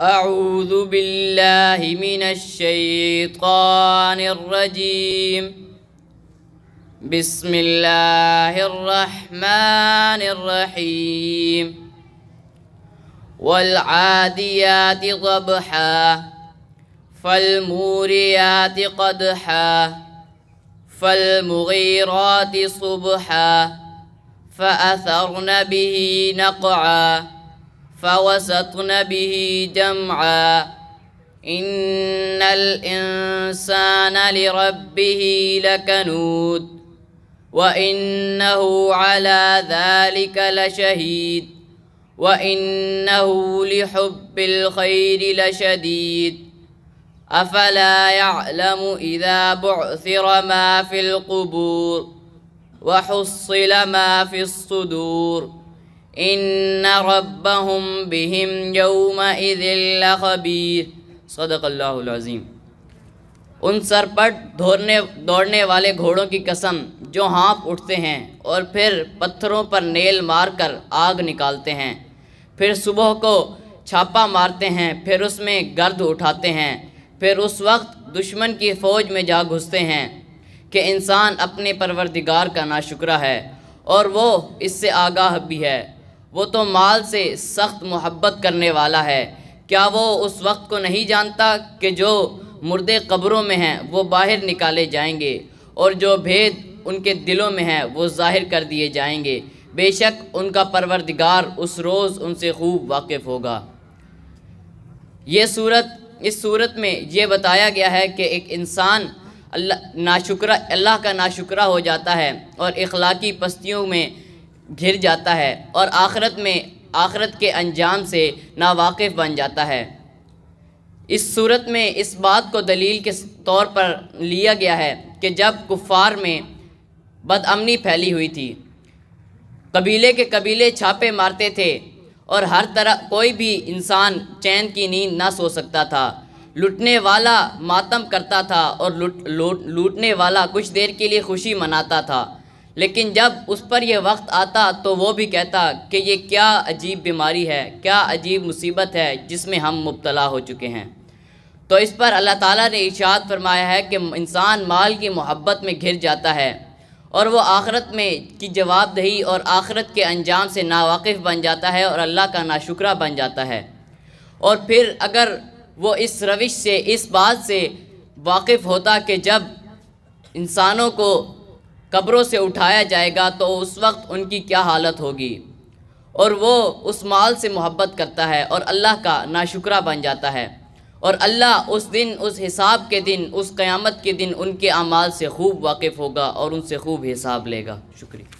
أعوذ بالله من الشيطان الرجيم بسم الله الرحمن الرحيم والعاديات ضبحا فالموريات قدحا فالمغيرات صبحا فأثرن به نقعا فوسطن به جمعا إن الإنسان لربه لكنود وإنه على ذلك لشهيد وإنه لحب الخير لشديد أفلا يعلم إذا بعثر ما في القبور وحصل ما في الصدور ان ربهم بهم خبیر صدق اللہ العظیم ان سرپٹ دھونے دوڑنے والے گھوڑوں کی قسم جو ہاتھ اٹھتے ہیں اور پھر پتھروں پر نیل مار کر آگ نکالتے ہیں پھر صبح کو چھاپا مارتے ہیں پھر اس میں گرد اٹھاتے ہیں پھر اس وقت دشمن کی فوج میں جا گھستے ہیں کہ انسان اپنے پروردگار کا ناشکرہ ہے اور وہ اس سے آگاہ بھی ہے وہ تو مال سے سخت محبت کرنے والا ہے کیا وہ اس وقت کو نہیں جانتا کہ جو مردے قبروں میں ہیں وہ باہر نکالے جائیں گے اور جو بھید ان کے دلوں میں ہیں وہ ظاہر کر دیے جائیں گے بے شک ان کا پروردگار اس روز ان سے خوب واقف ہوگا یہ صورت اس صورت میں یہ بتایا گیا ہے کہ ایک انسان اللہ ناشکرہ اللہ کا ناشکرہ ہو جاتا ہے اور اخلاقی پستیوں میں گھر جاتا ہے اور آخرت میں آخرت کے انجام سے ناواقف بن جاتا ہے اس صورت میں اس بات کو دلیل کے طور پر لیا گیا ہے کہ جب کفار میں بد امنی پھیلی ہوئی تھی قبیلے کے قبیلے چھاپے مارتے تھے اور ہر طرح کوئی بھی انسان چین کی نیند نہ سو سکتا تھا لٹنے والا ماتم کرتا تھا اور لوٹنے والا کچھ دیر کے لیے خوشی مناتا تھا لیکن جب اس پر یہ وقت آتا تو وہ بھی کہتا کہ یہ کیا عجیب بیماری ہے کیا عجیب مصیبت ہے جس میں ہم مبتلا ہو چکے ہیں تو اس پر اللہ تعالیٰ نے ارشاد فرمایا ہے کہ انسان مال کی محبت میں گھر جاتا ہے اور وہ آخرت میں کی جواب دہی اور آخرت کے انجام سے ناواقف بن جاتا ہے اور اللہ کا ناشکرہ بن جاتا ہے اور پھر اگر وہ اس روش سے اس بات سے واقف ہوتا کہ جب انسانوں کو قبروں سے اٹھایا جائے گا تو اس وقت ان کی کیا حالت ہوگی اور وہ اس مال سے محبت کرتا ہے اور اللہ کا ناشکرہ بن جاتا ہے اور اللہ اس دن اس حساب کے دن اس قیامت کے دن ان کے اعمال سے خوب واقف ہوگا اور ان سے خوب حساب لے گا شکریہ